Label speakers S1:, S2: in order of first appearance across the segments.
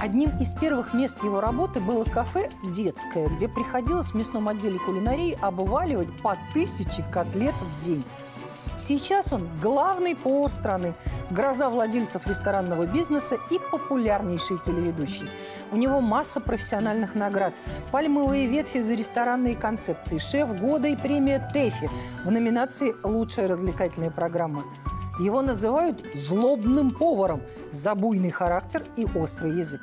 S1: Одним из первых мест его работы было кафе «Детское», где приходилось в мясном отделе кулинарии обываливать по тысяче котлет в день. Сейчас он главный повар страны, гроза владельцев ресторанного бизнеса и популярнейший телеведущий. У него масса профессиональных наград. Пальмовые ветви за ресторанные концепции, шеф года и премия ТЭФИ в номинации «Лучшая развлекательная программа». Его называют злобным поваром за буйный характер и острый язык.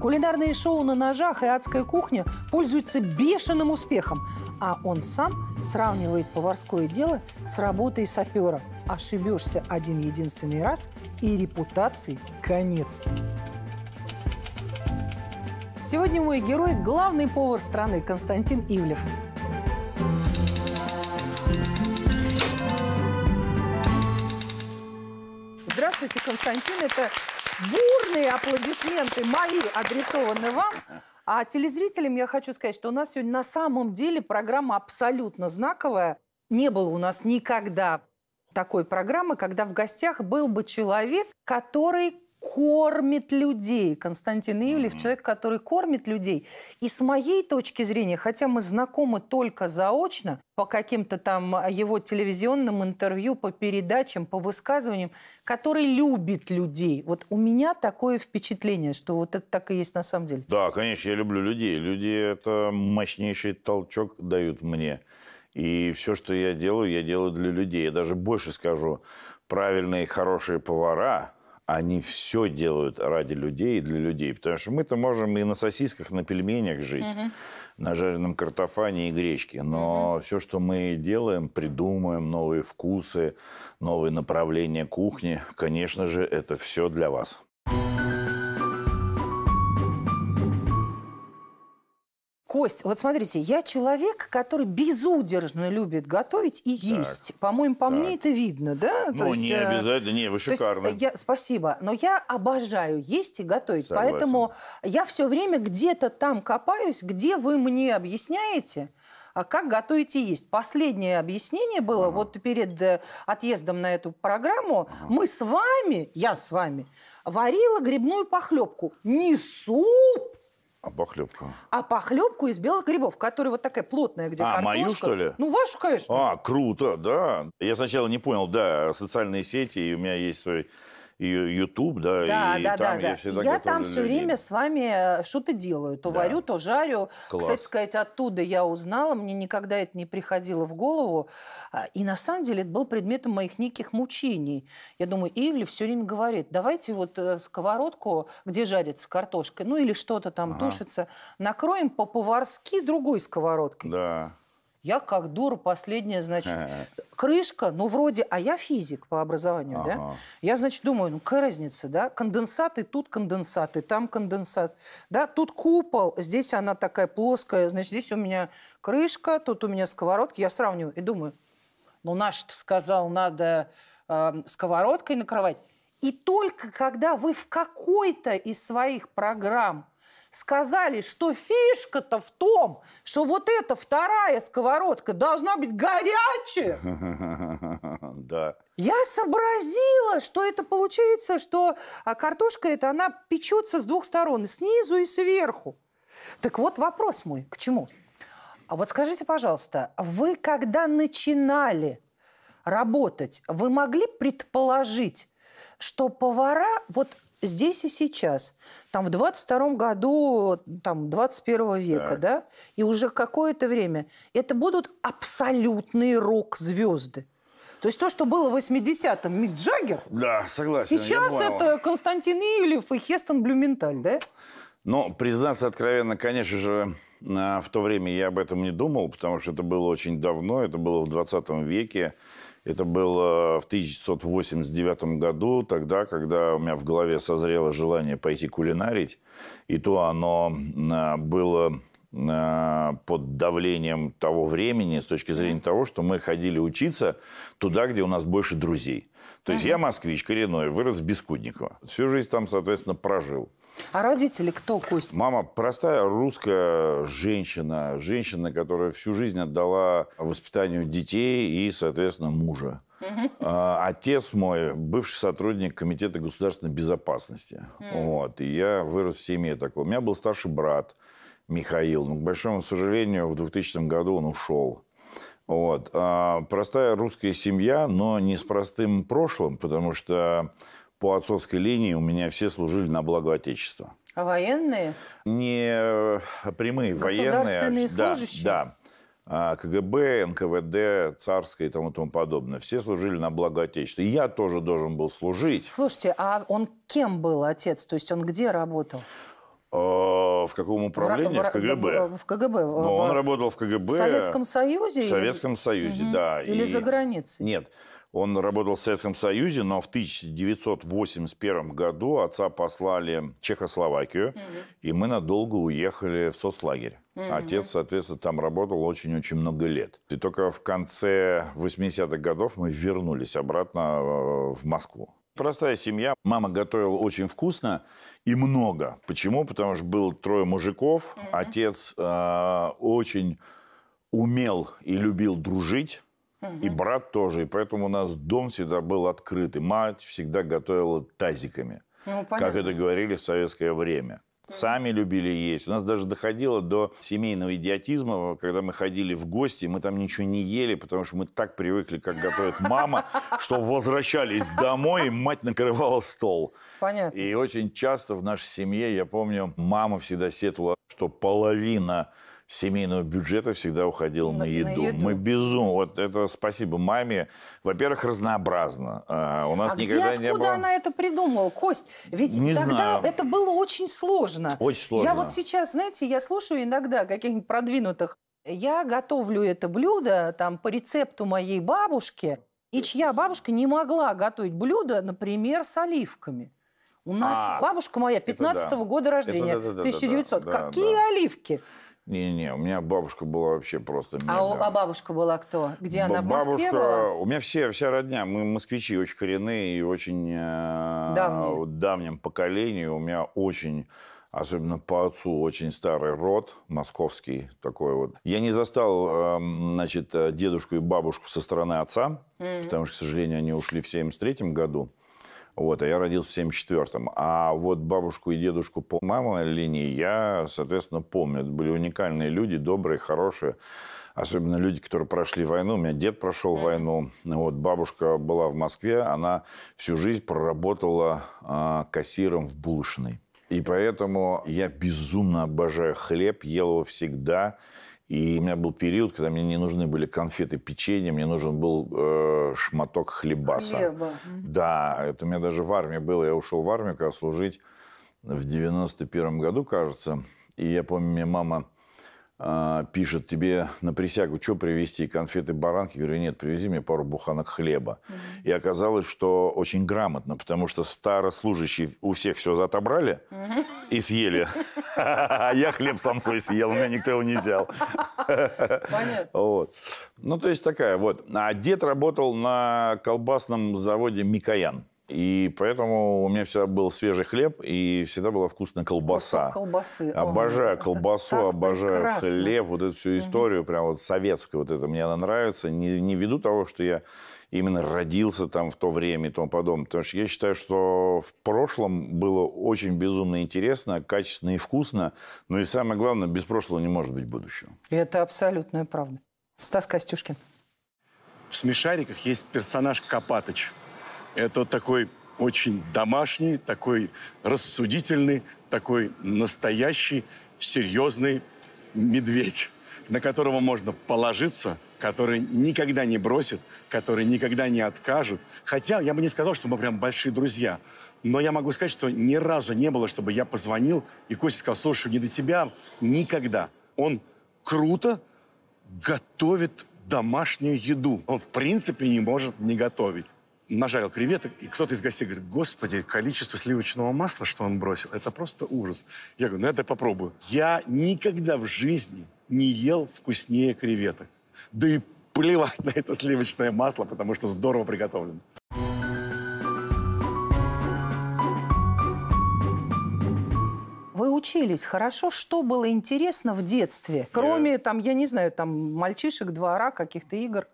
S1: Кулинарные шоу на ножах и адская кухня пользуются бешеным успехом, а он сам сравнивает поварское дело с работой сапера. Ошибешься один единственный раз и репутации конец. Сегодня мой герой – главный повар страны Константин Ивлев. Здравствуйте, Константин. Это бурные аплодисменты мои адресованы вам. А телезрителям я хочу сказать, что у нас сегодня на самом деле программа абсолютно знаковая. Не было у нас никогда такой программы, когда в гостях был бы человек, который кормит людей. Константин Ивлев mm-hmm. человек, который кормит людей. И с моей точки зрения, хотя мы знакомы только заочно, по каким-то там а, его телевизионным интервью, по передачам, по высказываниям, который любит людей. Вот у меня такое впечатление, что вот это так и есть на самом деле.
S2: Да, конечно, я люблю людей. Люди это мощнейший толчок дают мне. И все, что я делаю, я делаю для людей. Я даже больше скажу, правильные, хорошие повара – они все делают ради людей и для людей. Потому что мы-то можем и на сосисках, на пельменях жить, угу. на жареном картофане и гречке. Но угу. все, что мы делаем, придумаем, новые вкусы, новые направления кухни, конечно же, это все для вас.
S1: Кость, вот смотрите, я человек, который безудержно любит готовить и есть. По-моему, по, по мне это видно, да? Ну, есть, не э, обязательно, не, вы шикарно. Э, я, спасибо, но я обожаю есть и готовить, Согласен. поэтому я все время где-то там копаюсь, где вы мне объясняете, а как готовить и есть. Последнее объяснение было ага. вот перед э, отъездом на эту программу. Ага. Мы с вами, я с вами, варила грибную похлебку. Не суп,
S2: а похлебку?
S1: А похлебку из белых грибов, которые вот такая плотная, где а, картошка. мою, что
S2: ли? Ну, вашу, конечно. А, круто, да. Я сначала не понял, да, социальные сети, и у меня есть свой и YouTube, да, да и да, там да, я всегда Я там все людей. время
S1: с вами что-то э, делаю, то да. варю, то жарю. Класс. Кстати сказать, оттуда я узнала, мне никогда это не приходило в голову. А, и на самом деле это был предметом моих неких мучений. Я думаю, Ивли все время говорит, давайте вот э, сковородку, где жарится картошка, ну или что-то там ага. тушится, накроем по-поварски другой сковородкой. Да. Я как дура последняя, значит, э. крышка, ну вроде, а я физик по образованию, да? Я, значит, думаю, ну какая разница, да? Конденсаты тут конденсаты, там конденсат, да? Тут купол, здесь она такая плоская, значит, здесь у меня крышка, тут у меня сковородки. Я сравниваю и думаю, ну наш сказал, надо эм, сковородкой накрывать. И только когда вы в какой-то из своих программ сказали, что фишка-то в том, что вот эта вторая сковородка должна быть горячая.
S2: Да. Я
S1: сообразила, что это получается, что а, картошка это она печется с двух сторон, снизу и сверху. Так вот вопрос мой, к чему? А вот скажите, пожалуйста, вы когда начинали работать, вы могли предположить, что повара вот здесь и сейчас. Там в 22 году, там, 21 века, так. да, и уже какое-то время. Это будут абсолютные рок-звезды. То есть то, что было в 80-м, Мик Джаггер,
S2: да, согласен, сейчас это
S1: Константин Ильев и Хестон Блюменталь, да?
S2: Ну, признаться откровенно, конечно же, э, в то время я об этом не думал, потому что это было очень давно, это было в 20 веке. Это было в 1989 году, тогда, когда у меня в голове созрело желание пойти кулинарить. И то оно а, было а, под давлением того времени с точки зрения того, что мы ходили учиться туда, где у нас больше друзей. То есть угу. я москвич коренной, вырос в Бескудниково. Всю жизнь там, соответственно, прожил. А родители кто, Кость? Мама простая русская женщина. Женщина, которая всю жизнь отдала воспитанию детей и, соответственно, мужа. А, отец мой бывший сотрудник Комитета государственной безопасности. Вот. И я вырос в семье такой. У меня был старший брат Михаил. Но, к большому сожалению, в 2000 году он ушел. Вот. А, простая русская семья, но не с простым прошлым, потому что по отцовской линии у меня все служили на благо Отечества.
S1: А военные?
S2: Не э, прямые а Государственные военные. Государственные служащие? Да, да. КГБ, НКВД, Царское и тому, тому подобное. Все служили на благо Отечества. И я
S1: тоже должен был служить. Слушайте, а он кем был, отец? То есть он где работал? Э, в каком управлении? В, в КГБ. В КГБ. Но в, он работал
S2: в КГБ. В Советском Союзе? В Советском Союзе, угу. да. Или и... за границей? Нет. Он работал в Советском Союзе, но в 1981 году отца послали в Чехословакию, угу. и мы надолго уехали в соцлагерь. Угу. Отец, соответственно, там работал очень-очень много лет. И только в конце 80-х годов мы вернулись обратно э, в Москву. Простая семья. Мама готовила очень вкусно и много. Почему? Потому что было трое мужиков. Угу. Отец э, очень умел и любил дружить и брат тоже. И поэтому у нас дом всегда был открытый. Мать всегда готовила тазиками.
S1: Ну, как это
S2: говорили в советское время. Сами любили есть. У нас даже доходило до семейного идиотизма, когда мы ходили в гости, мы там ничего не ели, потому что мы так привыкли, как готовит мама, что возвращались домой, и мать накрывала стол. Понятно. И очень часто в нашей семье, я помню, мама всегда сетовала, что половина семейного бюджета всегда уходил на, на, еду. на еду. Мы безумно. Вот это спасибо маме. Во-первых, разнообразно. А, у нас а никогда где, не было. Откуда она
S1: это придумала, Кость? Ведь не тогда знаю. это было очень сложно. Очень сложно. Я вот сейчас, знаете, я слушаю иногда каких-нибудь продвинутых. Я готовлю это блюдо там по рецепту моей бабушки, и чья бабушка не могла готовить блюдо, например, с оливками. У нас а, бабушка моя 15-го да. года рождения, это, да, да, 1900. Да, да, Какие да. оливки?
S2: Не-не, у меня бабушка была вообще просто мега. А, у, а
S1: бабушка была кто? Где Б- она, в Москве бабушка, была?
S2: У меня все, вся родня, мы москвичи очень коренные и очень э, Давние. давнем поколении. У меня очень особенно по отцу, очень старый род, московский такой вот. Я не застал, эм, значит, э, дедушку и бабушку со стороны отца, mm-hmm. потому что, к сожалению, они ушли в 73 году. Вот, а я родился в 74-м. А вот бабушку и дедушку по маминой линии я, соответственно, помню. Это были уникальные люди, добрые, хорошие. Особенно люди, которые прошли войну. У меня дед прошел войну. Вот, бабушка была в Москве. Она всю жизнь проработала э, кассиром в булочной. И поэтому я безумно обожаю хлеб, ел его всегда. И у меня был период, когда мне не нужны были конфеты, печенье, мне нужен был э, шматок хлебаса. Хлеба. Да, это у меня даже в армии было. Я ушел в армию, когда служить в первом году, кажется. И я помню, мне мама а, пишет тебе на присягу, что привезти, конфеты, баранки? Я говорю, нет, привези мне пару буханок хлеба. Mm -hmm. И оказалось, что очень грамотно, потому что старослужащие у всех все отобрали mm -hmm. и съели. А я хлеб сам свой съел, у меня никто его не взял. Понятно. Вот. Ну, то есть такая вот. А дед работал на колбасном заводе «Микоян». И поэтому у меня всегда был свежий хлеб и всегда была вкусная колбаса. Кусок
S1: колбасы. Обожаю
S2: О, колбасу, обожаю прекрасно. хлеб, вот эту всю историю, угу. прям вот советскую, вот это мне она нравится. Не, не ввиду того, что я именно родился там в то время и тому подобное. Потому что я считаю, что в прошлом было очень безумно интересно, качественно и вкусно. Но и самое главное, без прошлого не может быть будущего.
S1: И это абсолютная правда. Стас Костюшкин.
S2: В «Смешариках» есть персонаж Копатыч – это такой очень домашний, такой рассудительный, такой настоящий, серьезный медведь, на которого можно положиться, который никогда не бросит, который никогда не откажет. Хотя я бы не сказал, что мы прям большие друзья. Но я могу сказать, что ни разу не было, чтобы я позвонил, и Костя сказал, слушай, не до тебя никогда. Он круто готовит домашнюю еду. Он, в принципе, не может не готовить нажарил креветок, и кто-то из гостей говорит, господи, количество сливочного масла, что он бросил, это просто ужас. Я говорю, ну это попробую. Я никогда в жизни не ел вкуснее креветок. Да и плевать на это сливочное масло, потому что здорово приготовлено.
S1: Вы учились хорошо. Что было интересно в детстве? Кроме, я... там, я не знаю, там, мальчишек, двора, каких-то игр.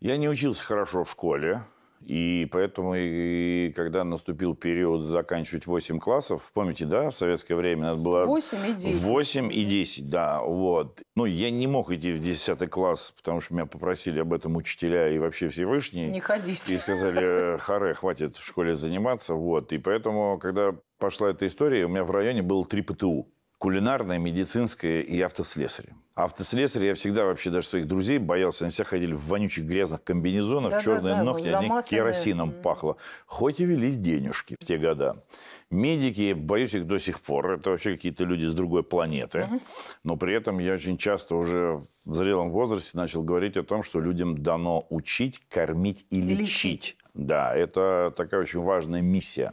S2: Я не учился хорошо в школе. И поэтому, и когда наступил период заканчивать 8 классов, помните, да, в советское время надо было... 8 и 10. 8 и 10, да, вот. Ну, я не мог идти в 10 класс, потому что меня попросили об этом учителя и вообще Всевышний. Не ходить. И сказали, э, харе, хватит в школе заниматься, вот. И поэтому, когда пошла эта история, у меня в районе было 3 ПТУ кулинарное, медицинское и автослесарь. Автослесарь, я всегда вообще даже своих друзей боялся. Они все ходили в вонючих грязных комбинезонах, да, черные да, да, ногти, они керосином пахло. Хоть и велись денежки в те года. Медики, боюсь их до сих пор, это вообще какие-то люди с другой планеты. Угу. Но при этом я очень часто уже в зрелом возрасте начал говорить о том, что людям дано учить, кормить и лечить. лечить. Да, это такая очень важная миссия.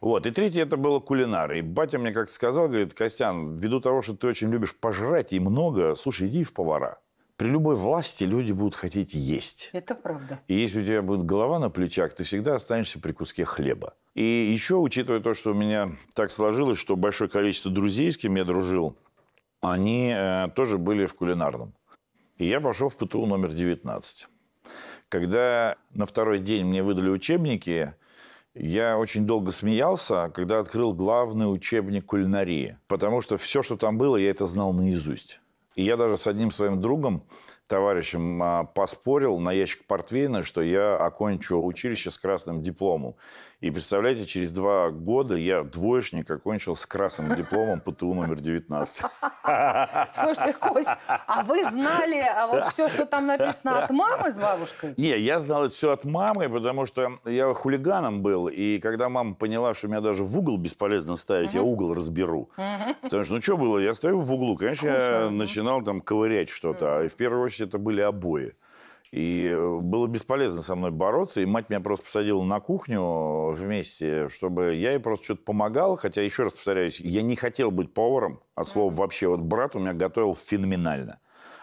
S2: Вот. И третье это было кулинары. И батя мне как-то сказал, говорит, Костян, ввиду того, что ты очень любишь пожрать и много, слушай, иди в повара. При любой власти люди будут хотеть есть.
S1: Это правда.
S2: И если у тебя будет голова на плечах, ты всегда останешься при куске хлеба. И еще, учитывая то, что у меня так сложилось, что большое количество друзей, с кем я дружил, они э, тоже были в кулинарном. И я пошел в ПТУ номер 19. Когда на второй день мне выдали учебники, я очень долго смеялся, когда открыл главный учебник кулинарии, потому что все, что там было, я это знал наизусть. И я даже с одним своим другом товарищем а, поспорил на ящик портвейна, что я окончу училище с красным дипломом. И представляете, через два года я двоечник окончил с красным дипломом ПТУ номер 19.
S1: Слушайте, Кость, а вы знали а вот все, что там написано от мамы с бабушкой?
S2: Не, я знал это все от мамы, потому что я хулиганом был. И когда мама поняла, что меня даже в угол бесполезно ставить, я угол разберу. Потому что, ну что было, я стою в углу, конечно, я начинал там ковырять что-то. И в первую очередь товарищи это были обои. И э, было бесполезно со мной бороться, и мать меня просто посадила на кухню э, вместе, чтобы я ей просто что-то помогал, хотя, еще раз повторяюсь, я не хотел быть поваром, от слова вообще, вот брат у меня готовил феноменально,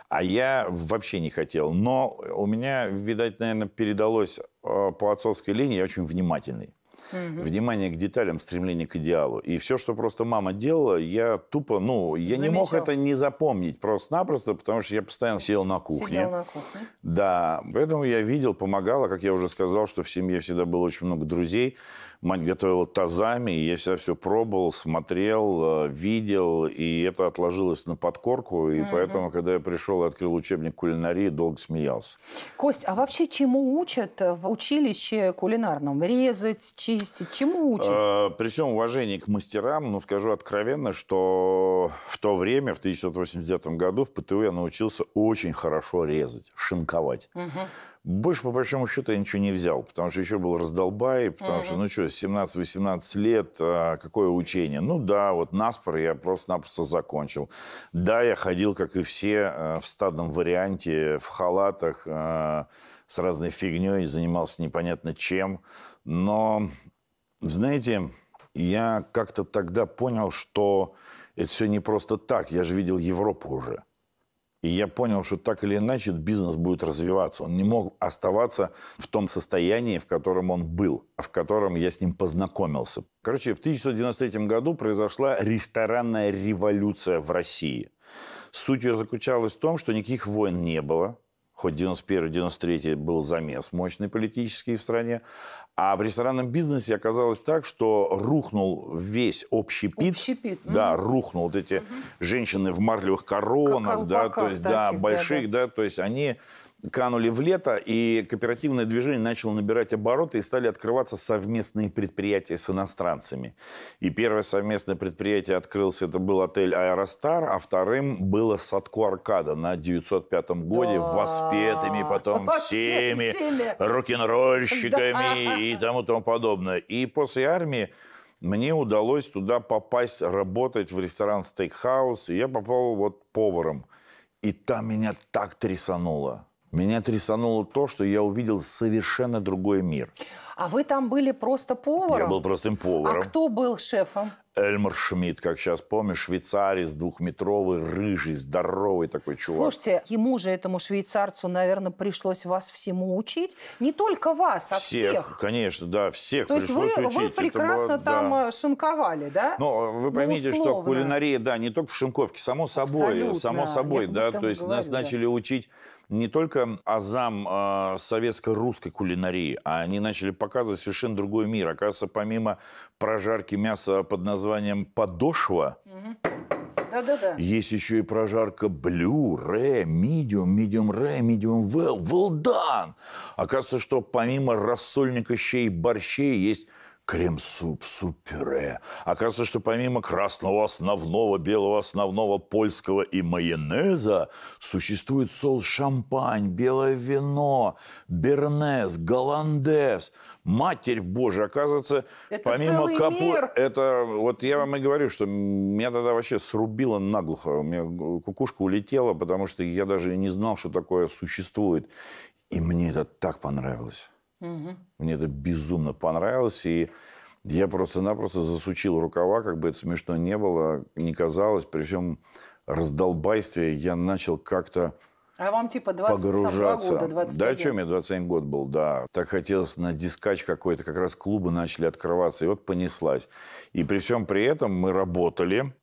S2: а я вообще не хотел, но у меня, видать, наверное, передалось э, по отцовской линии, я очень внимательный. Угу. Внимание к деталям, стремление к идеалу. И все, что просто мама делала, я тупо, ну, я Замечал. не мог это не запомнить просто-напросто, потому что я постоянно сидел на кухне. Сидел на кухне. Да, поэтому я видел, помогала, как я уже сказал, что в семье всегда было очень много друзей мать готовила тазами, и я всегда все пробовал, смотрел, э, видел, и это отложилось на подкорку, и угу. поэтому, когда я пришел и открыл учебник кулинарии, долго смеялся.
S1: Кость, а вообще чему учат в училище кулинарном? Резать, чистить, чему учат?
S2: Э, при всем уважении к мастерам, но скажу откровенно, что в то время, в 1989 году, в ПТУ я научился очень хорошо резать, шинковать. Угу больше, по большому счету, я ничего не взял, потому что еще был раздолбай, потому mm-hmm. что, ну что, 17-18 лет, а, какое учение? Ну да, вот наспор я просто-напросто закончил. Да, я ходил, как и все, э, в стадном варианте, в халатах, а, с разной фигней, занимался непонятно чем. Но, знаете, я как-то тогда понял, что это все не просто так. Я же видел Европу уже. И я понял, что так или иначе бизнес будет развиваться. Он не мог оставаться в том состоянии, в котором он был, а в котором я с ним познакомился. Короче, в 1993 году произошла ресторанная революция в России. Суть ее заключалась в том, что никаких войн не было – хоть 91-93 был замес мощный политический в стране, а в ресторанном бизнесе оказалось так, что рухнул весь общий пит, Да, угу. рухнул вот эти угу. женщины в марлевых коронах, как да, то есть, да, больших, да, да. да, то есть они канули в лето, и кооперативное движение начало набирать обороты, и стали открываться совместные предприятия с иностранцами. И первое совместное предприятие открылось, это был отель «Аэростар», а вторым было «Садко Аркада» на 905 годе, да. воспетыми потом всеми, всеми. рок-н-ролльщиками да. и тому тому подобное. И после армии мне удалось туда попасть, работать в ресторан «Стейкхаус», и я попал вот поваром. И там меня так трясануло. Меня трясануло то, что я увидел совершенно другой мир.
S1: А вы там были просто поваром? Я
S2: был простым а поваром. А
S1: кто был шефом?
S2: Эльмар Шмидт, как сейчас помню, швейцарец, двухметровый, рыжий, здоровый такой чувак.
S1: Слушайте, ему же, этому швейцарцу, наверное, пришлось вас всему учить. Не только вас, а всех. всех.
S2: конечно, да, всех То есть вы, учить. вы прекрасно было, там да.
S1: Э, шинковали, да? Э, ну,
S2: вы поймите, ну, условно. что кулинария, да, не только в шинковке, само собой, Абсолютно. само собой, да, то есть говорю, нас да. начали учить не только азам э, советско-русской кулинарии, а они начали показывать совершенно другой мир. Оказывается, помимо прожарки мяса под названием подошва, Да-да-да. Есть еще и прожарка блю, ре, medium, medium ре, medium well. Well done! Оказывается, что помимо рассольника щей и борщей есть крем-суп, суп-пюре. Оказывается, что помимо красного основного, белого основного, польского и майонеза, существует соус шампань, белое вино, бернес, голландес. Матерь Божья, оказывается,
S1: это помимо капу...
S2: Это вот я вам и говорю, что меня тогда вообще срубило наглухо. У меня кукушка улетела, потому что я даже не знал, что такое существует. И мне это так понравилось. Угу. Мне это безумно понравилось. И я просто-напросто засучил рукава, как бы это смешно не было, не казалось. При всем раздолбайстве я начал как-то
S1: а вам типа 22 года, 21? Да, о чем
S2: я 21 год был, да. Так хотелось на дискач какой-то, как раз клубы начали открываться, и вот понеслась. И при всем при этом мы работали,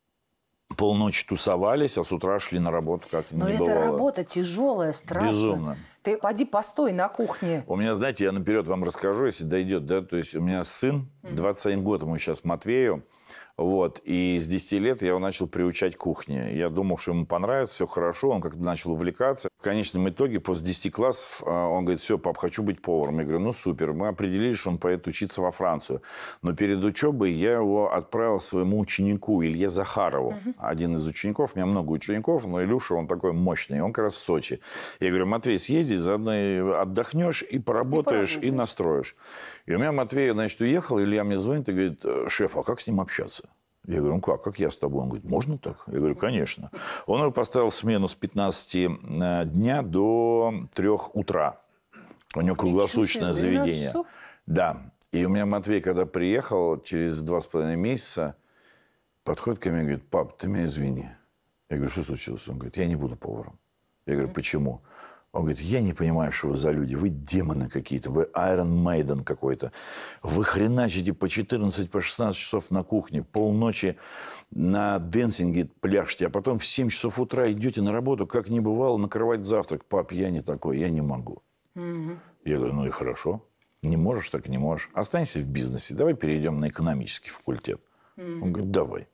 S2: полночи тусовались, а с утра шли на работу как Но не это бывало. работа
S1: тяжелая, страшная. Безумно. Ты поди постой на кухне.
S2: У меня, знаете, я наперед вам расскажу, если дойдет, да, то есть у меня сын, 21 год ему сейчас, Матвею, вот. И с 10 лет я его начал приучать к кухне. Я думал, что ему понравится, все хорошо, он как-то начал увлекаться. В конечном итоге, после 10 классов, э, он говорит, все, пап, хочу быть поваром. Я говорю, ну супер. Мы определили, что он поедет учиться во Францию. Но перед учебой я его отправил своему ученику Илье Захарову. Угу. Один из учеников, у меня много учеников, но Илюша, он такой мощный, он как раз в Сочи. Я говорю, Матвей, съезди, заодно отдохнешь и поработаешь, и, поработаешь. и настроишь. И у меня Матвей, значит, уехал, Илья мне звонит и говорит, «Э, шеф, а как с ним общаться? Я говорю, ну как, как я с тобой? Он говорит, можно так? Я говорю, конечно. Он его поставил смену с 15 э, дня до 3 утра. У него круглосуточное заведение. Да. И у меня Матвей, когда приехал, через два с половиной месяца, подходит ко мне и говорит, пап, ты меня извини. Я говорю, что случилось? Он говорит, я не буду поваром. Я говорю, почему? Он говорит, я не понимаю, что вы за люди. Вы демоны какие-то, вы Iron Maiden какой-то. Вы хреначите по 14, по 16 часов на кухне, полночи на денсинге пляшете, а потом в 7 часов утра идете на работу, как не бывало, накрывать завтрак. Пап, я не такой, я не могу. Угу. Я говорю, ну и хорошо. Не можешь, так не можешь. Останься в бизнесе, давай перейдем на экономический факультет. Угу. Он говорит, давай.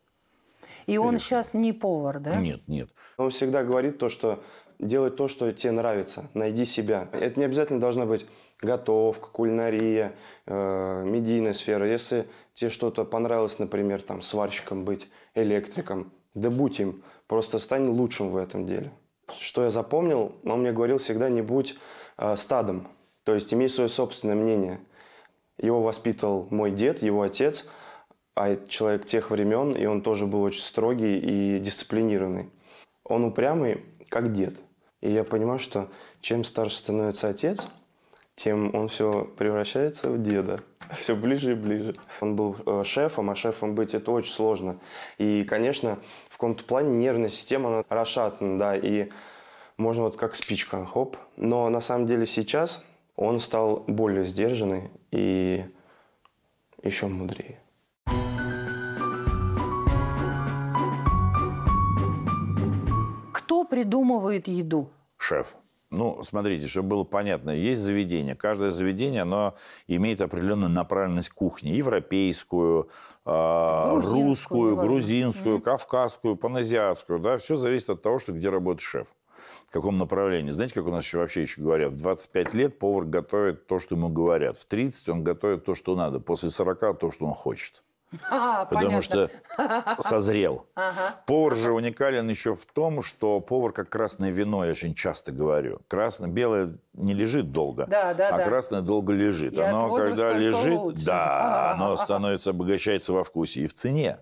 S1: И он Переход. сейчас не повар, да? Нет,
S3: нет. Он всегда говорит то, что делай то, что тебе нравится, найди себя. Это не обязательно должна быть готовка, кулинария, э, медийная сфера. Если тебе что-то понравилось, например, там сварщиком быть, электриком, да будь им, просто стань лучшим в этом деле. Что я запомнил, он мне говорил всегда не будь э, стадом, то есть имей свое собственное мнение. Его воспитывал мой дед, его отец, а человек тех времен, и он тоже был очень строгий и дисциплинированный. Он упрямый, как дед – и я понимаю, что чем старше становится отец, тем он все превращается в деда. Все ближе и ближе. Он был э, шефом, а шефом быть это очень сложно. И, конечно, в каком-то плане нервная система, она расшатана, да, и можно вот как спичка, хоп. Но на самом деле сейчас он стал более сдержанный и еще мудрее.
S1: придумывает еду? Шеф.
S2: Ну, смотрите, чтобы было понятно, есть заведение. Каждое заведение, оно имеет определенную направленность кухни. Европейскую, а, грузинскую, русскую, говорю. грузинскую, mm-hmm. кавказскую, паназиатскую. Да? Все зависит от того, что где работает шеф. В каком направлении. Знаете, как у нас еще вообще еще говорят? В 25 лет повар готовит то, что ему говорят. В 30 он готовит то, что надо. После 40 то, что он хочет.
S1: А, потому понятно. что
S2: созрел. Ага. Повар же уникален еще в том, что повар как красное вино, я очень часто говорю. Красное, белое не лежит долго, да, да, а да. красное долго лежит. И оно когда лежит, лучше. да, оно становится, обогащается во вкусе и в цене.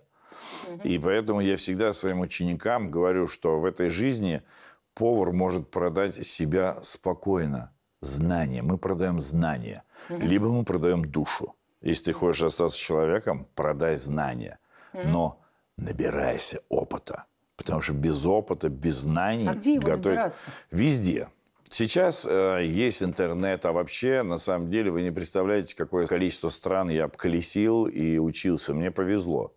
S2: Угу. И поэтому я всегда своим ученикам говорю, что в этой жизни повар может продать себя спокойно. Знание. Мы продаем знание. Угу. Либо мы продаем душу. Если ты хочешь остаться человеком, продай знания. Mm-hmm. Но набирайся опыта. Потому что без опыта, без знаний... А где его готовить... набираться? Везде. Сейчас э, есть интернет, а вообще, на самом деле, вы не представляете, какое количество стран я обколесил и учился. Мне повезло.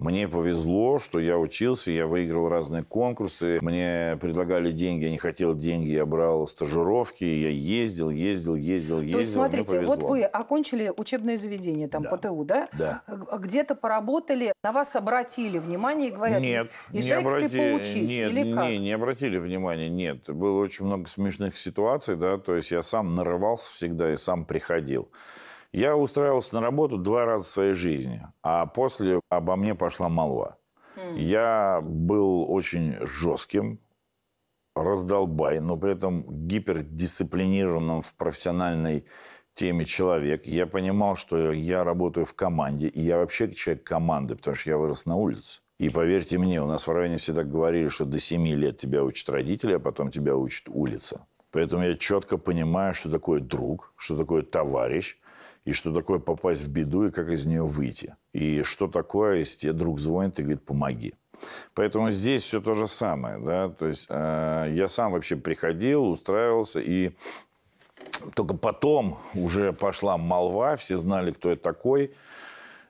S2: Мне повезло, что я учился, я выиграл разные конкурсы, мне предлагали деньги, я не хотел деньги, я брал стажировки, я ездил, ездил, ездил, ездил. То есть, смотрите, вот вы
S1: окончили учебное заведение, там, да. ПТУ, да? Да. Где-то поработали, на вас обратили внимание и говорят, нет,
S2: езжай не обрати... ты поучись, нет, или как? Не, не обратили внимания, нет. Было очень много смешных ситуаций, да, то есть я сам нарывался всегда и сам приходил. Я устраивался на работу два раза в своей жизни, а после обо мне пошла молва. Mm. Я был очень жестким, раздолбай, но при этом гипердисциплинированным в профессиональной теме человек. Я понимал, что я работаю в команде, и я вообще человек команды, потому что я вырос на улице. И поверьте мне, у нас в районе всегда говорили, что до 7 лет тебя учат родители, а потом тебя учит улица. Поэтому я четко понимаю, что такое друг, что такое товарищ – и что такое попасть в беду, и как из нее выйти. И что такое, если тебе друг звонит и говорит, помоги. Поэтому здесь все то же самое. Да? То есть э, я сам вообще приходил, устраивался, и только потом уже пошла молва, все знали, кто я такой,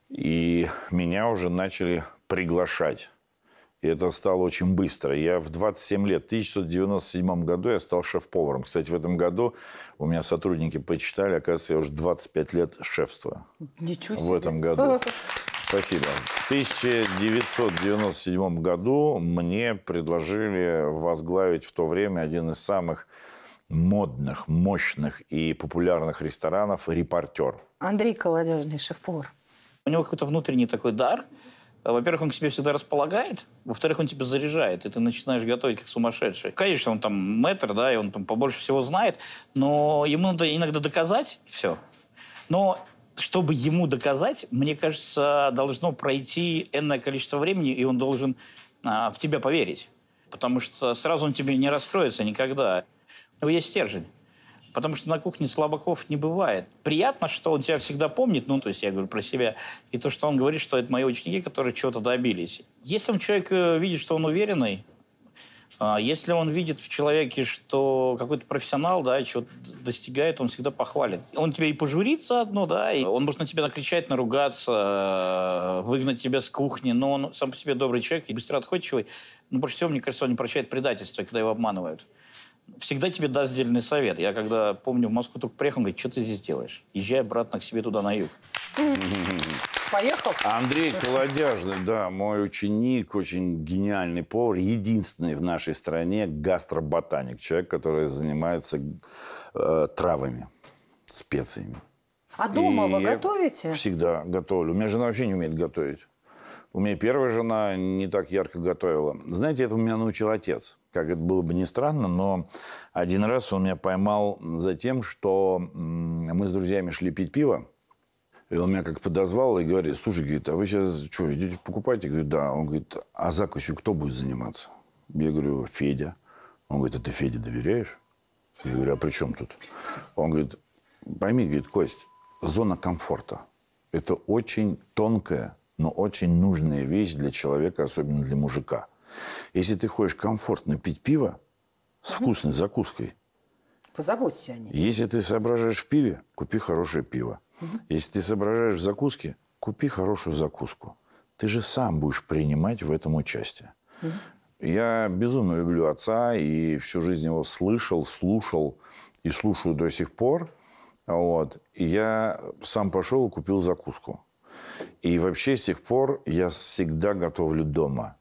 S2: и меня уже начали приглашать и это стало очень быстро. Я в 27 лет, в 1997 году я стал шеф-поваром. Кстати, в этом году у меня сотрудники почитали, оказывается, я уже 25 лет шефствую.
S1: Ничего себе. В этом году.
S2: Спасибо. В 1997 году мне предложили возглавить в то время один из самых модных, мощных и популярных ресторанов «Репортер».
S4: Андрей Колодяжный, шеф-повар. У него какой-то внутренний такой дар – а, во-первых, он к тебе всегда располагает, во-вторых, он тебя заряжает, и ты начинаешь готовить как сумасшедший. Конечно, он там мэтр, да, и он там побольше всего знает, но ему надо иногда доказать, все. Но чтобы ему доказать, мне кажется, должно пройти энное количество времени, и он должен а, в тебя поверить. Потому что сразу он тебе не раскроется никогда. У него есть стержень. Потому что на кухне слабаков не бывает. Приятно, что он тебя всегда помнит, ну, то есть я говорю про себя, и то, что он говорит, что это мои ученики, которые чего-то добились. Если он человек э, видит, что он уверенный, а, если он видит в человеке, что какой-то профессионал, да, чего достигает, он всегда похвалит. Он тебе и пожурит одно, да, и он может на тебя накричать, наругаться, э, выгнать тебя с кухни, но он сам по себе добрый человек и быстро отходчивый. Но больше всего, мне кажется, он не прощает предательство, когда его обманывают всегда тебе даст дельный совет. Я когда, помню, в Москву только приехал, он говорит, что ты здесь делаешь? Езжай обратно к себе туда, на юг.
S2: Поехал? Андрей Колодяжный, да, мой ученик, очень гениальный повар, единственный в нашей стране гастроботаник, человек, который занимается э, травами, специями.
S1: А дома И вы готовите?
S2: Всегда готовлю. У меня жена вообще не умеет готовить. У меня первая жена не так ярко готовила. Знаете, это меня научил отец как это было бы не странно, но один раз он меня поймал за тем, что мы с друзьями шли пить пиво, и он меня как подозвал и говорит, слушай, говорит, а вы сейчас что, идете покупать? Я говорю, да. Он говорит, а закусью кто будет заниматься? Я говорю, Федя. Он говорит, а ты Феде доверяешь? Я говорю, а при чем тут? Он говорит, пойми, говорит, Кость, зона комфорта. Это очень тонкая, но очень нужная вещь для человека, особенно для мужика – если ты хочешь комфортно пить пиво с вкусной закуской,
S1: позаботься о ней.
S2: Если ты соображаешь в пиве, купи хорошее пиво. Угу. Если ты соображаешь в закуске, купи хорошую закуску. Ты же сам будешь принимать в этом участие. Угу. Я безумно люблю отца и всю жизнь его слышал, слушал и слушаю до сих пор. Вот. И я сам пошел и купил закуску. И вообще с тех пор я всегда готовлю дома.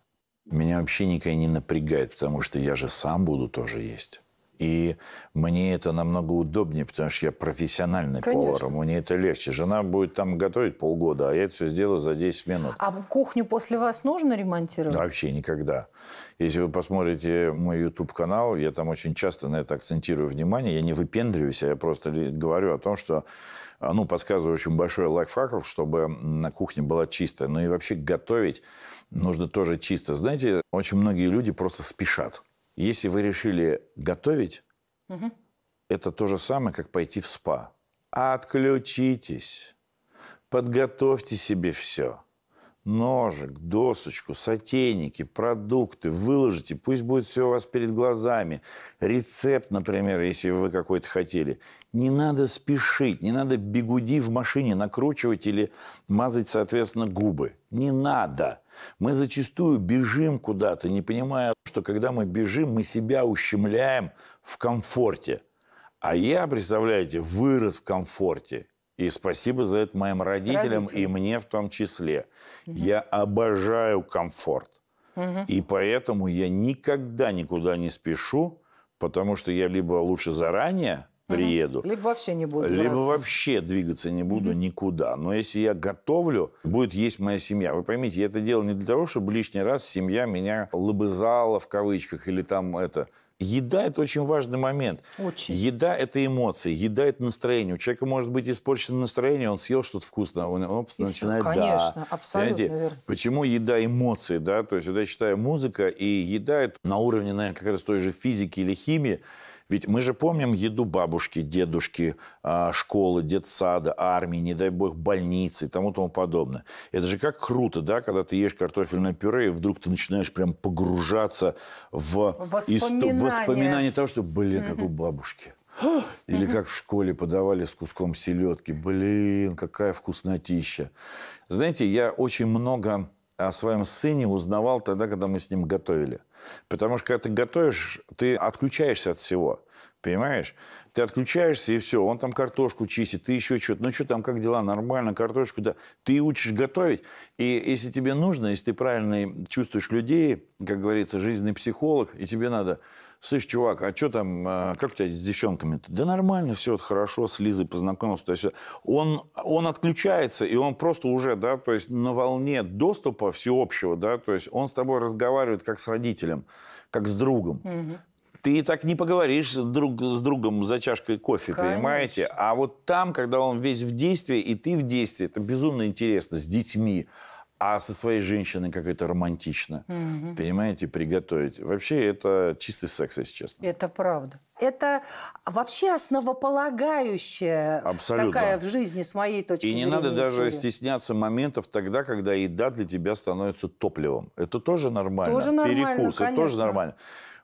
S2: Меня вообще никак не напрягает, потому что я же сам буду тоже есть. И мне это намного удобнее, потому что я профессиональный Конечно. повар, мне это легче. Жена будет там готовить полгода, а я это все сделаю за 10 минут.
S1: А кухню после вас нужно ремонтировать?
S2: вообще никогда. Если вы посмотрите мой YouTube-канал, я там очень часто на это акцентирую внимание. Я не выпендриваюсь, а я просто говорю о том, что а, ну, подсказываю очень большой лайфхаков, чтобы на кухне была чистая. Ну и вообще готовить нужно тоже чисто. Знаете, очень многие люди просто спешат. Если вы решили готовить, угу. это то же самое, как пойти в спа. Отключитесь, подготовьте себе все ножик, досочку, сотейники, продукты, выложите, пусть будет все у вас перед глазами. Рецепт, например, если вы какой-то хотели. Не надо спешить, не надо бегуди в машине накручивать или мазать, соответственно, губы. Не надо. Мы зачастую бежим куда-то, не понимая, что когда мы бежим, мы себя ущемляем в комфорте. А я, представляете, вырос в комфорте. И спасибо за это моим родителям Родители. и мне в том числе. Угу. Я обожаю комфорт. Угу. И поэтому я никогда никуда не спешу, потому что я либо лучше заранее приеду.
S1: Либо вообще не буду. Либо браться.
S2: вообще двигаться не буду mm никуда. Но если я готовлю, будет есть моя семья. Вы поймите, я это делал не для того, чтобы лишний раз семья меня лобызала в кавычках или там это. Еда – это очень важный момент. Очень. Еда – это эмоции, еда – это настроение. У человека может быть испорчено настроение, он съел что-то вкусное, он, он И начинает... Конечно, да. абсолютно Понимаете? верно. Почему еда – эмоции, да? То есть, я считаю, музыка и еда – это на уровне, наверное, как раз той же физики или химии, ведь мы же помним еду бабушки, дедушки, а, школы, детсада, армии, не дай бог, больницы и тому тому подобное. Это же как круто, да, когда ты ешь картофельное пюре, и вдруг ты начинаешь прям погружаться в воспоминания, воспоминания того, что, блин, как у бабушки.
S3: Или как
S2: в школе подавали с куском селедки. Блин, какая вкуснотища. Знаете, я очень много о своем сыне узнавал тогда, когда мы с ним готовили. Потому что когда ты готовишь, ты отключаешься от всего. Понимаешь? Ты отключаешься, и все. Он там картошку чистит, ты еще что-то. Ну, что там, как дела? Нормально, картошку, да. Ты учишь готовить. И если тебе нужно, если ты правильно чувствуешь людей, как говорится, жизненный психолог, и тебе надо слышь, чувак, а что там, а, как у тебя с девчонками-то? Да нормально, все вот хорошо, с Лизой познакомился. То есть э, он, он отключается, и он просто уже, да, то есть на волне доступа всеобщего, да, то есть он с тобой разговаривает как с родителем, как с другом. Угу. Ты так не поговоришь друг с другом за чашкой кофе, Конечно. понимаете? А вот там, когда он весь в действии, и ты в действии, это безумно интересно с детьми а со своей женщиной как это романтично. Угу. Понимаете, приготовить. Вообще это чистый секс, если честно.
S1: Это правда. Это вообще основополагающая Абсолютно. такая в жизни, с моей точки зрения. И не надо история. даже
S2: стесняться моментов тогда, когда еда для тебя становится топливом. Это тоже нормально. Тоже нормально, Перекус, конечно. это тоже нормально.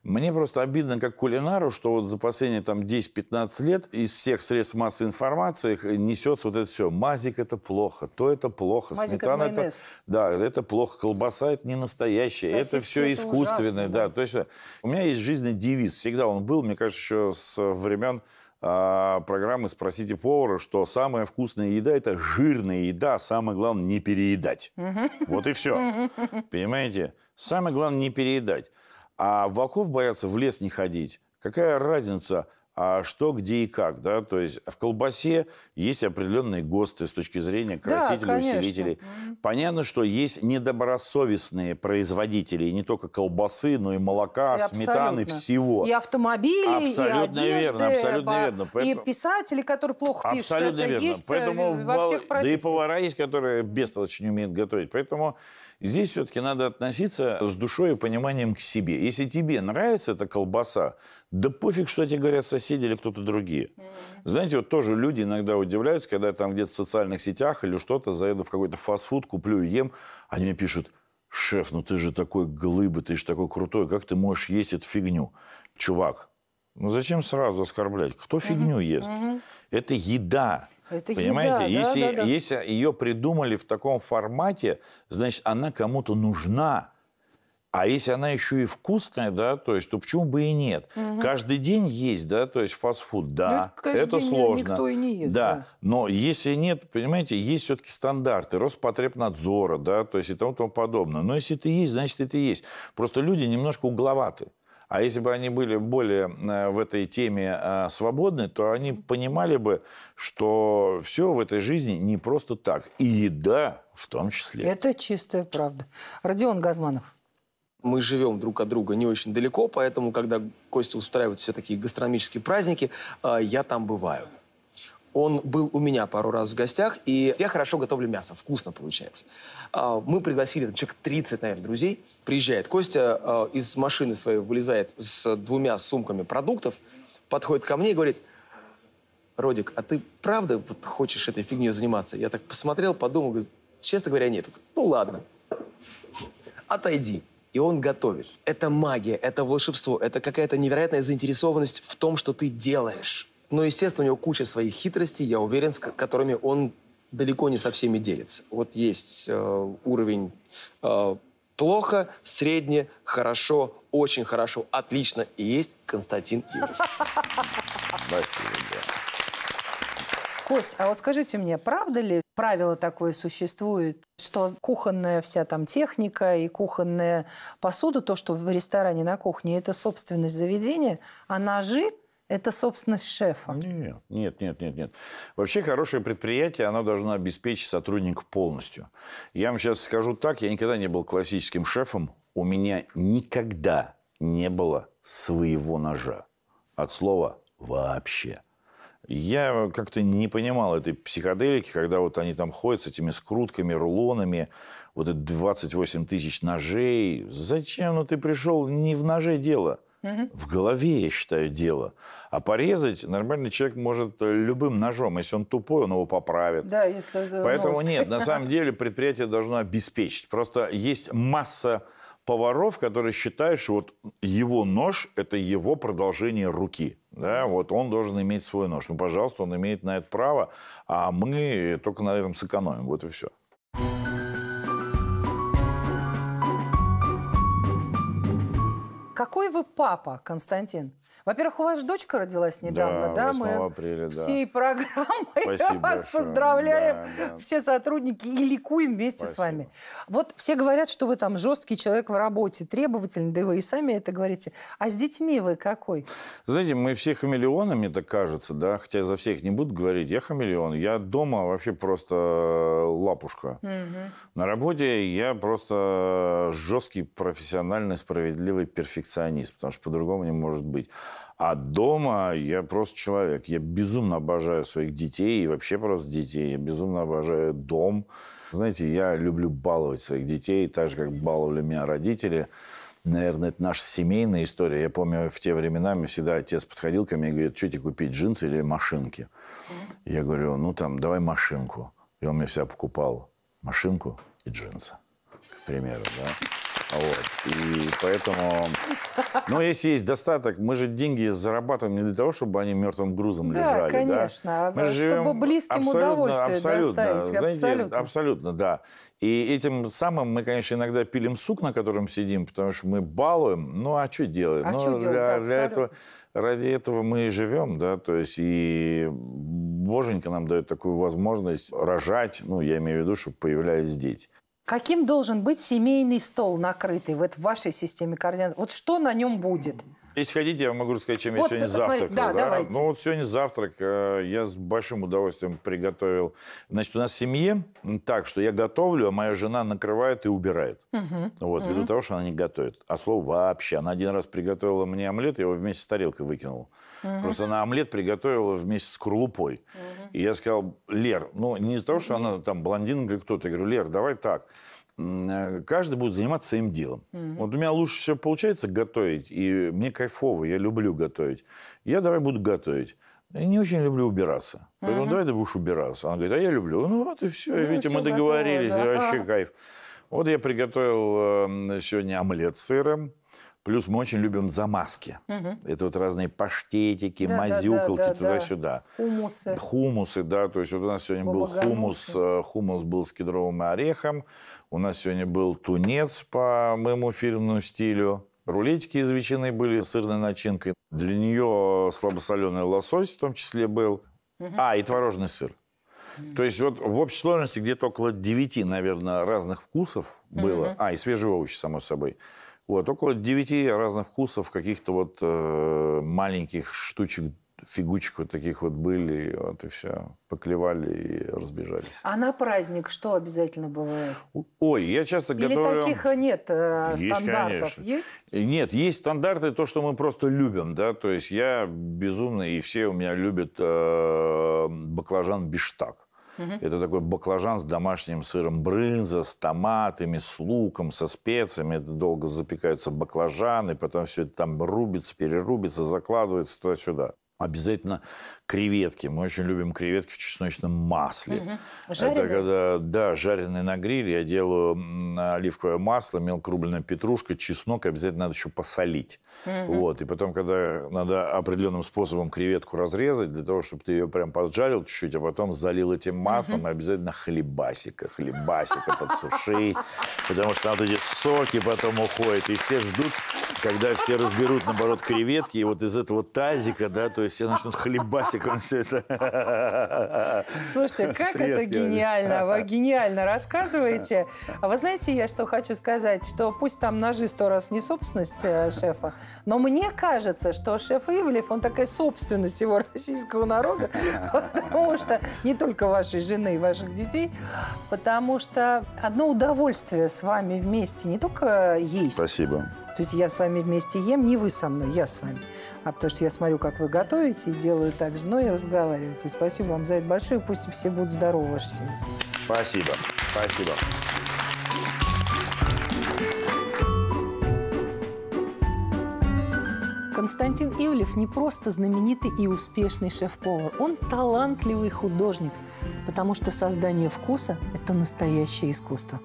S2: Мне просто обидно как кулинару, что вот за последние там 10-15 лет из всех средств массовой информации несется вот это все. Мазик это плохо, то это плохо, Мазик сметана это, это... Да, это плохо, колбаса это не настоящая, это все это искусственное. Ужасно, да. да, то есть э, у меня есть жизненный девиз, всегда он был, мне кажется, еще с времен а, программы «Спросите повара», что самая вкусная еда – это жирная еда, а самое главное – не переедать. Вот и все. Понимаете? Самое главное – не переедать. А волков боятся в лес не ходить. Какая разница, а что, где и как, да, то есть в колбасе есть определенные ГОСТы с точки зрения красителей, да, усилителей. Понятно, что есть недобросовестные производители, не только колбасы, но и молока, и сметаны, абсолютно. всего. И
S1: автомобили абсолютно и одежды. Верно, абсолютно по... верно. Поэтому... И писатели, которые плохо пишут, абсолютно это верно. есть э, Поэтому во всех Да и повара
S2: есть, которые бестолочно не умеют готовить. Поэтому здесь все-таки надо относиться с душой и пониманием к себе. Если тебе нравится эта колбаса, да пофиг, что тебе говорят соседи соседи или кто-то другие. Знаете, вот тоже люди иногда удивляются, когда я там где-то в социальных сетях или что-то заеду в какой-то фастфуд, куплю и ем, они мне пишут, шеф, ну ты же такой глыбы, ты же такой крутой, как ты можешь есть эту фигню? Чувак, ну зачем сразу оскорблять? Кто фигню ест? Это еда. Это Понимаете, еда, если, да, да, да. если ее придумали в таком формате, значит, она кому-то нужна. А если она еще и вкусная, да, то есть, то почему бы и нет? Угу. Каждый день есть, да, то есть фастфуд, да, ну, это, это день сложно. Никто и не ест. Да. да, но если нет, понимаете, есть все-таки стандарты Роспотребнадзора, да, то есть и тому, тому подобное. Но если это есть, значит это есть. Просто люди немножко угловаты. А если бы они были более э, в этой теме э, свободны, то они понимали бы, что все в этой жизни не просто так. И
S4: еда в том числе.
S1: Это чистая правда. Родион Газманов
S4: мы живем друг от друга не очень далеко, поэтому, когда Костя устраивает все такие гастрономические праздники, а, я там бываю. Он был у меня пару раз в гостях, и я хорошо готовлю мясо, вкусно получается. А, мы пригласили там, человек 30, наверное, друзей. Приезжает Костя, а, из машины своей вылезает с двумя сумками продуктов, подходит ко мне и говорит, Родик, а ты правда вот хочешь этой фигней заниматься? Я так посмотрел, подумал, говорю, честно говоря, нет. Ну ладно, отойди и он готовит. Это магия, это волшебство, это какая-то невероятная заинтересованность в том, что ты делаешь. Но, естественно, у него куча своих хитростей, я уверен, с которыми он далеко не со всеми делится. Вот есть э, уровень э, плохо, средне, хорошо, очень хорошо, отлично. И есть Константин Юрьев. Спасибо.
S1: Кость, а вот скажите мне, правда ли правило такое существует, что кухонная вся там техника и кухонная посуда, то, что в ресторане на кухне, это собственность заведения, а ножи это собственность шефа. Нет,
S2: нет, нет, нет, нет. Вообще хорошее предприятие, оно должно обеспечить сотрудника полностью. Я вам сейчас скажу так, я никогда не был классическим шефом. У меня никогда не было своего ножа. От слова «вообще». Я как-то не понимал этой психоделики, когда вот они там ходят с этими скрутками, рулонами, вот это 28 тысяч ножей. Зачем? Ну, ты пришел не в ноже дело. В голове, я считаю, дело. А порезать нормальный человек может любым ножом. Если он тупой, он его поправит.
S1: Да, если это Поэтому новость. нет, на самом
S2: деле предприятие должно обеспечить. Просто есть масса поваров, которые считают, что вот его нож – это его продолжение руки. Да, вот он должен иметь свой нож. Ну, пожалуйста, он имеет на это право, а мы только на этом сэкономим. Вот и все.
S1: Какой вы папа, Константин? Во-первых, у вас же дочка родилась недавно, да? да? Мы апреля, всей да. программой Спасибо вас большое. поздравляем, да, да. все сотрудники, и ликуем вместе Спасибо. с вами. Вот все говорят, что вы там жесткий человек в работе, требовательный, да вы и сами это говорите. А с детьми вы какой?
S2: Знаете, мы все хамелеоны, мне так кажется, да, хотя я за всех не буду говорить, я хамелеон. Я дома вообще просто э, лапушка. Угу. На работе я просто жесткий, профессиональный, справедливый перфекционист перфекционист, потому что по-другому не может быть. А дома я просто человек. Я безумно обожаю своих детей и вообще просто детей. Я безумно обожаю дом. Знаете, я люблю баловать своих детей, так же, как баловали меня родители. Наверное, это наша семейная история. Я помню, в те времена мне всегда отец подходил ко мне и говорит, что тебе купить, джинсы или машинки? Я говорю, ну там, давай машинку. И он мне всегда покупал машинку и джинсы, к примеру. Да? Вот. И поэтому... Но ну, если есть достаток, мы же деньги зарабатываем не для того, чтобы они мертвым грузом да, лежали. Конечно. Да, конечно. Чтобы близким абсолютно, удовольствие абсолютно, доставить. Знаете, абсолютно. абсолютно, да. И этим самым мы, конечно, иногда пилим сук, на котором сидим, потому что мы балуем. Ну, а что делаем? А ну, что для, да, для этого, ради этого мы и живем, да, то есть и Боженька нам дает такую возможность рожать, ну, я имею в виду, чтобы появлялись дети.
S1: Каким должен быть семейный стол накрытый вот в вашей системе координат? Вот что на нем будет?
S2: Если хотите, я могу сказать, чем вот, я сегодня посмотри, э, завтракал. Да, да? Давайте. Ну вот сегодня завтрак э, я с большим удовольствием приготовил. Значит, у нас в семье так, что я готовлю, а моя жена накрывает и убирает.
S1: Угу. Вот, угу. ввиду того,
S2: что она не готовит. А слово вообще. Она один раз приготовила мне омлет, я его вместе с тарелкой выкинул. Угу. Просто она омлет приготовила вместе с крулупой. Угу. И я сказал, Лер, ну не из-за того, что угу. она там блондинка или кто-то, я говорю, Лер, давай так. Э, каждый будет заниматься своим делом. Угу. Вот у меня лучше все получается готовить, и мне кайфово, я люблю готовить. Я давай буду готовить. Я не очень люблю убираться. Поэтому угу. давай ты будешь убираться. Она говорит, а я люблю. Ну вот и все, ну, видите, все мы договорились, готово, да. вообще кайф. Вот я приготовил эм, сегодня омлет с сыром. Плюс мы очень любим замазки. Угу. Это вот разные паштетики, да, мазюкалки да, да, да, туда-сюда.
S1: Хумусы.
S2: Хумусы, да. То есть вот у нас сегодня был хумус. Э, хумус был с кедровым орехом. У нас сегодня был тунец по моему фирменному стилю. Рулетики из ветчины были с сырной начинкой. Для нее слабосоленый лосось в том числе был. Угу. А, и творожный сыр. То есть вот в общей сложности где-то около девяти, наверное, разных вкусов было. Mm-hmm. А, и свежие овощи, само собой. Вот, около 9 разных вкусов, каких-то вот э, маленьких штучек, фигучек вот таких вот были, и вот и все, поклевали и разбежались.
S1: А на праздник что обязательно бывает?
S2: Ой, я часто Или готовлю... Или таких
S1: э, нет э, есть, стандартов? Конечно. Есть?
S2: Э, нет, есть стандарты, то, что мы просто любим, да, то есть я безумный, и все у меня любят э, баклажан биштак. Угу. Это такой баклажан с домашним сыром брынза, с томатами, с луком, со специями. Это долго запекаются баклажаны, потом все это там рубится, перерубится, закладывается туда-сюда. Обязательно креветки. Мы очень любим креветки в чесночном масле. Угу. Жареные? Это когда, да, жареные на гриле. Я делаю оливковое масло, мелко рубленная петрушка, чеснок. Обязательно надо еще посолить. Угу. Вот. И потом, когда надо определенным способом креветку разрезать, для того, чтобы ты ее прям поджарил чуть-чуть, а потом залил этим маслом, угу. обязательно хлебасика. Хлебасика подсушить. Потому что надо эти соки потом уходят. И все ждут, когда все разберут, наоборот, креветки. И вот из этого тазика, да, то есть все начнут хлебасик пластик все это... Слушайте, как это гениально! Вы
S1: гениально рассказываете. А вы знаете, я что хочу сказать, что пусть там ножи сто раз не собственность э, шефа, но мне кажется, что шеф Ивлев, он такая собственность его российского народа, потому что не только вашей жены и ваших детей, потому что одно удовольствие с вами вместе не только есть. Спасибо. То есть я с вами вместе ем, не вы со мной, я с вами а потому что я смотрю, как вы готовите, и делаю так же, но ну и разговариваете. Спасибо вам за это большое, пусть все будут здоровы все.
S2: Спасибо, спасибо.
S1: Константин Ивлев не просто знаменитый и успешный шеф-повар, он талантливый художник, потому что создание вкуса – это
S4: настоящее искусство.